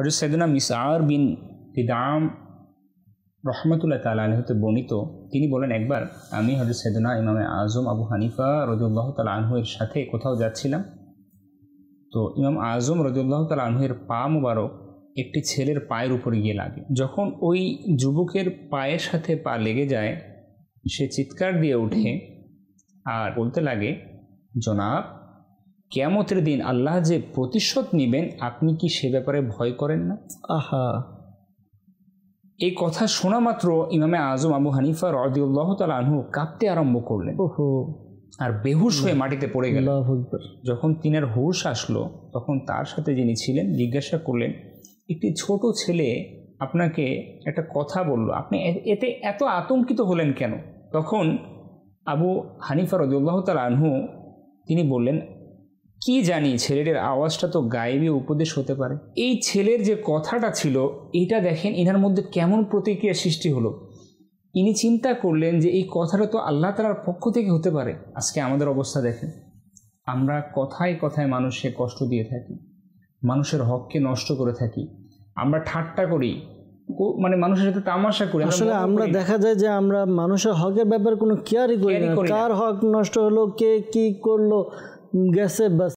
হজরত সৈদনা মিসআর বিন তিদাম রহমতুল্লাহ তালা আলহতে বর্ণিত তিনি বলেন একবার আমি হজরত সৈদনা ইমামে আজম আবু হানিফা রজুল্লাহ তালা আনহুয়ের সাথে কোথাও যাচ্ছিলাম তো ইমাম আজম রজুল্লাহ তাল আনহুয়ের পা মুবারক একটি ছেলের পায়ের উপর গিয়ে লাগে যখন ওই যুবকের পায়ের সাথে পা লেগে যায় সে চিৎকার দিয়ে ওঠে আর বলতে লাগে জনাব কেয়ামতের দিন আল্লাহ যে প্রতিশোধ নেবেন আপনি কি সে ব্যাপারে ভয় করেন না আহা এই কথা শোনা মাত্র ইমামে আজম আবু হানিফা রদিউল্লাহ তাল আনহু কাঁপতে আরম্ভ করলেন আর বেহুশ হয়ে মাটিতে পড়ে গেল যখন তিনার হুশ আসলো তখন তার সাথে যিনি ছিলেন জিজ্ঞাসা করলেন একটি ছোট ছেলে আপনাকে একটা কথা বলল আপনি এতে এত আতঙ্কিত হলেন কেন তখন আবু হানিফা রদিউল্লাহ তাল আনহু তিনি বললেন কি জানি ছেলেটির আওয়াজটা তো গায়েবী উপদেশ হতে পারে এই ছেলের যে কথাটা ছিল এটা দেখেন এনার মধ্যে কেমন প্রতিক্রিয়া সৃষ্টি হলো ইনি চিন্তা করলেন যে এই কথাটা তো আল্লাহ তালার পক্ষ থেকে হতে পারে আজকে আমাদের অবস্থা দেখেন আমরা কথায় কথায় মানুষকে কষ্ট দিয়ে থাকি মানুষের হককে নষ্ট করে থাকি আমরা ঠাট্টা করি মানে মানুষের সাথে তামাশা করি আসলে আমরা দেখা যায় যে আমরা মানুষের হকের ব্যাপারে কোনো কেয়ারই করি না কার হক নষ্ট হলো কে কি করলো গেছে বাস